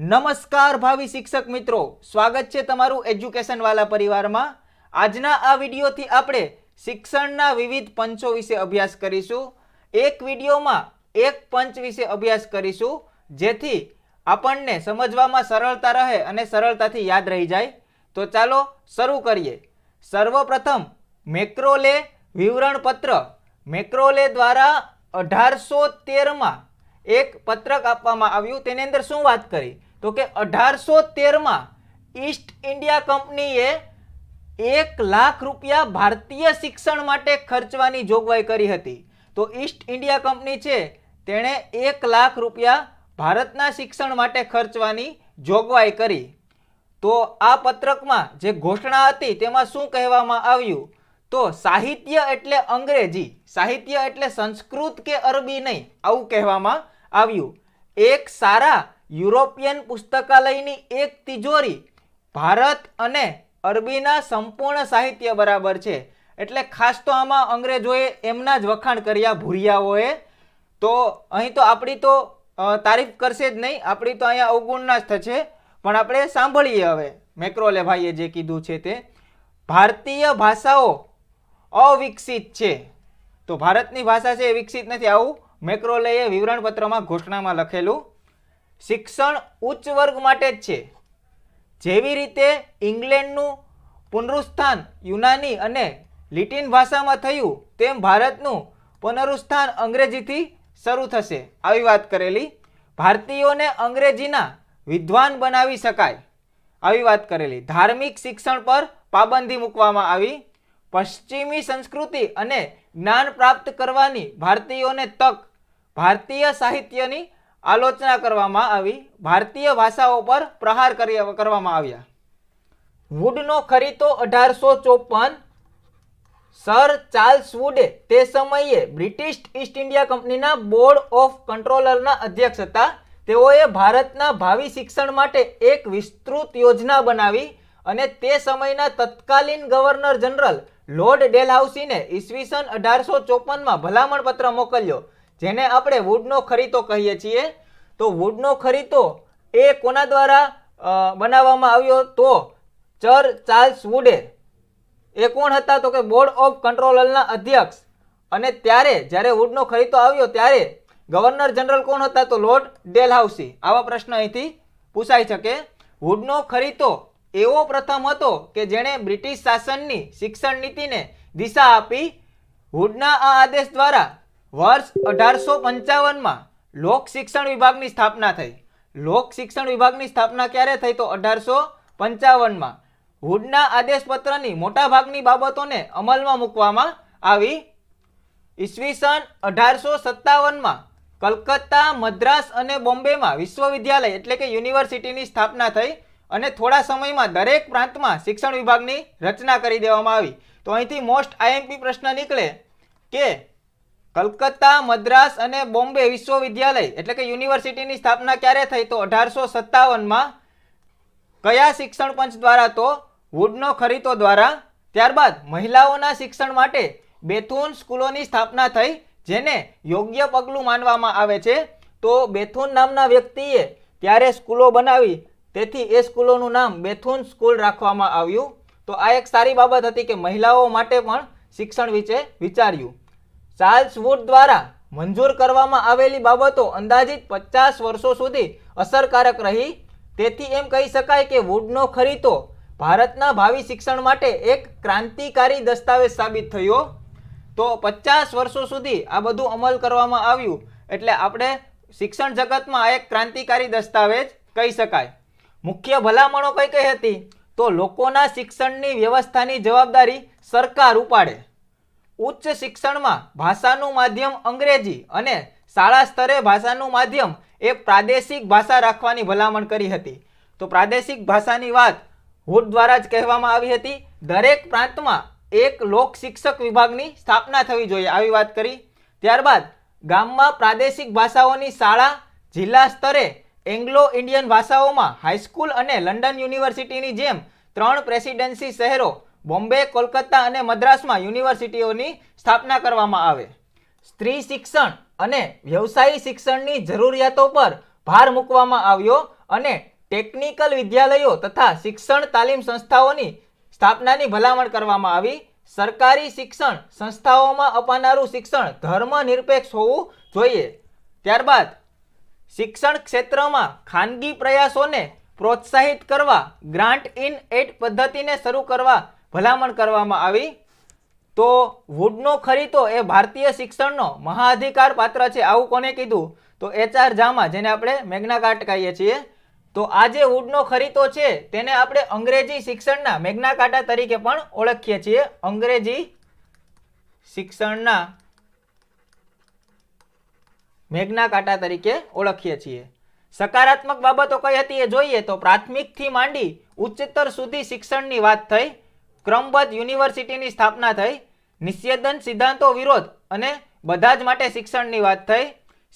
નમસ્કાર ભાવિ શિક્ષક મિત્રો સ્વાગત છે તમારું એજ્યુકેશન વાલા પરિવારમાં આજના આ વિડીયોથી આપણે શિક્ષણના વિવિધ પંચો વિશે અભ્યાસ કરીશું એક વિડીયોમાં એક પંચ વિશે અભ્યાસ કરીશું જેથી આપણને સમજવામાં સરળતા રહે અને સરળતાથી યાદ રહી જાય તો ચાલો શરૂ કરીએ સર્વપ્રથમ મેક્રોલે વિવરણપત્ર મેક્રોલે દ્વારા અઢારસો તેરમાં એક પત્રક આપવામાં આવ્યું તેની અંદર શું વાત કરી તો કે અઢારસો તેરમાં ઈસ્ટ ઇન્ડિયા કંપનીએ એક લાખ રૂપિયા ભારતીય શિક્ષણ માટે ખર્ચવાની જોગવાઈ કરી હતી તો ઈસ્ટ ઇન્ડિયા કંપની છે તેણે એક લાખ રૂપિયા ભારતના શિક્ષણ માટે ખર્ચવાની જોગવાઈ કરી તો આ પત્રકમાં જે ઘોષણા હતી તેમાં શું કહેવામાં આવ્યું તો સાહિત્ય એટલે અંગ્રેજી સાહિત્ય એટલે સંસ્કૃત કે અરબી નહીં આવું કહેવામાં આવ્યું એક સારા યુરોપિયન પુસ્તકાલયની એક તિજોરી ભારત અને અરબીના સંપૂર્ણ સાહિત્ય બરાબર છે એટલે ખાસ તો આમાં અંગ્રેજોએ એમના જ વખાણ કર્યા ભૂરિયાઓએ તો અહીં તો આપણી તો તારીફ કરશે જ નહીં આપણી તો અહીંયા અવગુણના જ થશે પણ આપણે સાંભળીએ હવે મેક્રોલે ભાઈએ જે કીધું છે તે ભારતીય ભાષાઓ અવિકસિત છે તો ભારતની ભાષા છે એ વિકસિત નથી આવું મેક્રોલેએ વિવરણપત્રમાં ઘોષણામાં લખેલું શિક્ષણ ઉચ્ચ વર્ગ માટે જ છે જેવી રીતે ઇંગ્લેન્ડનું પુનરુત્થાન યુનાની અને લિટિન ભાષામાં થયું તેમ ભારતનું પુનરુસ્થાન અંગ્રેજીથી શરૂ થશે આવી વાત કરેલી ભારતીયોને અંગ્રેજીના વિદ્વાન બનાવી શકાય આવી વાત કરેલી ધાર્મિક શિક્ષણ પર પાબંદી મૂકવામાં આવી પશ્ચિમી સંસ્કૃતિ અને જ્ઞાન પ્રાપ્ત કરવાની ભારતીયોને તક ભારતીય સાહિત્યની આલોચના કરવામાં આવી ભારતીય ભાષાઓ પર પ્રહાર કરવામાં આવ્યા વુડનો ખરીતો અઢારસો ચોપન સર ચાર્લ્સ વુડે તે સમયે બ્રિટિશ ઈસ્ટ ઇન્ડિયા કંપનીના બોર્ડ ઓફ કંટ્રોલરના અધ્યક્ષ હતા તેઓએ ભારતના ભાવિ શિક્ષણ માટે એક વિસ્તૃત યોજના બનાવી અને તે સમયના તત્કાલીન ગવર્નર જનરલ લોર્ડ ડેલહાઉસીને ઈસવીસન અઢારસો ચોપનમાં ભલામણ પત્ર મોકલ્યો જેને આપણે વુડનો ખરીતો કહીએ છીએ તો વુડનો ખરીતો એ કોના દ્વારા બનાવવામાં આવ્યો તો ચર ચાર્લ્સ વુડે એ કોણ હતા તો કે બોર્ડ ઓફ કંટ્રોલરના અધ્યક્ષ અને ત્યારે જ્યારે વુડનો ખરીતો આવ્યો ત્યારે ગવર્નર જનરલ કોણ હતા તો લોર્ડ ડેલહાઉસી આવા પ્રશ્ન અહીંથી પૂછાઈ શકે વુડનો ખરીતો એવો પ્રથમ હતો કે જેણે બ્રિટિશ શાસનની શિક્ષણ નીતિને દિશા આપી વુડના આ આદેશ દ્વારા વર્ષ અઢારસો પંચાવનમાં લોક શિક્ષણ વિભાગની સ્થાપના થઈ લોક શિક્ષણ વિભાગની સ્થાપના ક્યારે થઈ તો અઢારસો પંચાવનમાં હુડના આદેશપત્રની મોટાભાગની બાબતોને અમલમાં મૂકવામાં આવી ઈસવીસન અઢારસો સત્તાવનમાં કલકત્તા મદ્રાસ અને બોમ્બેમાં વિશ્વવિદ્યાલય એટલે કે યુનિવર્સિટીની સ્થાપના થઈ અને થોડા સમયમાં દરેક પ્રાંતમાં શિક્ષણ વિભાગની રચના કરી દેવામાં આવી તો અહીંથી મોસ્ટ આઈએમપી પ્રશ્ન નીકળે કે કલકત્તા મદ્રાસ અને બોમ્બે વિશ્વવિદ્યાલય એટલે કે યુનિવર્સિટીની સ્થાપના ક્યારે થઈ તો અઢારસો સત્તાવનમાં કયા શિક્ષણ પંચ દ્વારા તો વુડનો ખરીતો દ્વારા ત્યારબાદ મહિલાઓના શિક્ષણ માટે બેથુન સ્કૂલોની સ્થાપના થઈ જેને યોગ્ય પગલું માનવામાં આવે છે તો બેથુન નામના વ્યક્તિએ ત્યારે સ્કૂલો બનાવી તેથી એ સ્કૂલોનું નામ બેથુન સ્કૂલ રાખવામાં આવ્યું તો આ એક સારી બાબત હતી કે મહિલાઓ માટે પણ શિક્ષણ વિશે વિચાર્યું ચાર્લ્સ વુડ દ્વારા મંજૂર કરવામાં આવેલી બાબતો અંદાજિત પચાસ વર્ષો સુધી અસરકારક રહી તેથી એમ કહી શકાય કે વુડનો ખરીતો ભારતના ભાવિ શિક્ષણ માટે એક ક્રાંતિકારી દસ્તાવેજ સાબિત થયો તો પચાસ વર્ષો સુધી આ બધું અમલ કરવામાં આવ્યું એટલે આપણે શિક્ષણ જગતમાં આ એક ક્રાંતિકારી દસ્તાવેજ કહી શકાય મુખ્ય ભલામણો કઈ કઈ હતી તો લોકોના શિક્ષણની વ્યવસ્થાની જવાબદારી સરકાર ઉપાડે ઉચ્ચ શિક્ષણમાં ભાષાનું માધ્યમ અંગ્રેજી અને શાળા સ્તરે ભાષાનું માધ્યમ એ પ્રાદેશિક ભાષા રાખવાની ભલામણ કરી હતી તો પ્રાદેશિક ભાષાની વાત હુડ દ્વારા જ કહેવામાં આવી હતી દરેક પ્રાંતમાં એક લોક શિક્ષક વિભાગની સ્થાપના થવી જોઈએ આવી વાત કરી ત્યારબાદ ગામમાં પ્રાદેશિક ભાષાઓની શાળા જિલ્લા સ્તરે એંગ્લો ઇન્ડિયન ભાષાઓમાં હાઈસ્કૂલ અને લંડન યુનિવર્સિટીની જેમ ત્રણ પ્રેસિડેન્સી શહેરો બોમ્બે કોલકાતા અને મદ્રાસમાં યુનિવર્સિટીઓની સ્થાપના કરવામાં આવે સ્ત્રી શિક્ષણ અને વ્યવસાયી શિક્ષણની જરૂરિયાતો પર ભાર મૂકવામાં આવ્યો અને ટેકનિકલ વિદ્યાલયો તથા શિક્ષણ તાલીમ સંસ્થાઓની સ્થાપનાની ભલામણ કરવામાં આવી સરકારી શિક્ષણ સંસ્થાઓમાં અપાનારું શિક્ષણ ધર્મ નિરપેક્ષ હોવું જોઈએ ત્યારબાદ શિક્ષણ ક્ષેત્રમાં ખાનગી પ્રયાસોને પ્રોત્સાહિત કરવા ગ્રાન્ટ ઇન એડ પદ્ધતિને શરૂ કરવા ભલામણ કરવામાં આવી તો વુડનો ખરીતો એ ભારતીય શિક્ષણનો મહાઅધિકાર પાત્ર છે આવું કોને કીધું તો એચઆર જામા જેને આપણે મેગ્નાકાર્ટ કહીએ છીએ તો આ જે વુડનો ખરીતો છે તેને આપણે અંગ્રેજી શિક્ષણના મેગ્નાકાટા તરીકે પણ ઓળખીએ છીએ અંગ્રેજી શિક્ષણના મેઘનાકાટા તરીકે ઓળખીએ છીએ સકારાત્મક બાબતો કઈ હતી એ જોઈએ તો પ્રાથમિકથી માંડી ઉચ્ચતર સુધી શિક્ષણની વાત થઈ ક્રમબદ્ધ યુનિવર્સિટીની સ્થાપના થઈ નિષેધન સિદ્ધાંતો વિરોધ અને બધા જ માટે શિક્ષણની વાત થઈ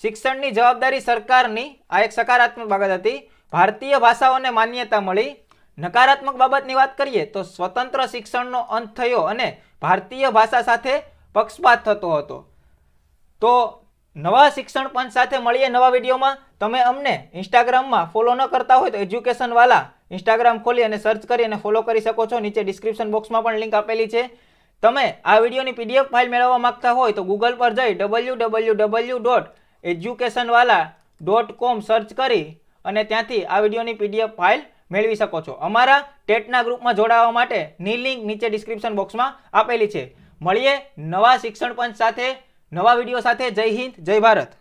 શિક્ષણની જવાબદારી સરકારની આ એક સકારાત્મક બાબત હતી ભારતીય ભાષાઓને માન્યતા મળી નકારાત્મક બાબતની વાત કરીએ તો સ્વતંત્ર શિક્ષણનો અંત થયો અને ભારતીય ભાષા સાથે પક્ષપાત થતો હતો તો નવા શિક્ષણ પંચ સાથે મળીએ નવા વિડીયોમાં તમે અમને ઇન્સ્ટાગ્રામમાં ફોલો ન કરતા હોય તો એજ્યુકેશનવાલા ઇન્સ્ટાગ્રામ ખોલી અને સર્ચ કરી અને ફોલો કરી શકો છો નીચે ડિસ્ક્રિપ્શન બોક્સમાં પણ લિંક આપેલી છે તમે આ વિડીયોની પીડીએફ ફાઇલ મેળવવા માંગતા હોય તો ગૂગલ પર જઈ ડબલ્યુ ડબલ્યુ ડબલ્યુ ડોટ એજ્યુકેશનવાલા ડોટ કોમ સર્ચ કરી અને ત્યાંથી આ વિડીયોની પીડીએફ ફાઇલ મેળવી શકો છો અમારા ટેટના ગ્રુપમાં જોડાવા માટે ની લિંક નીચે ડિસ્ક્રિપ્શન બોક્સમાં આપેલી છે મળીએ નવા શિક્ષણ પંચ સાથે નવા વિડીયો સાથે જય હિન્દ જય ભારત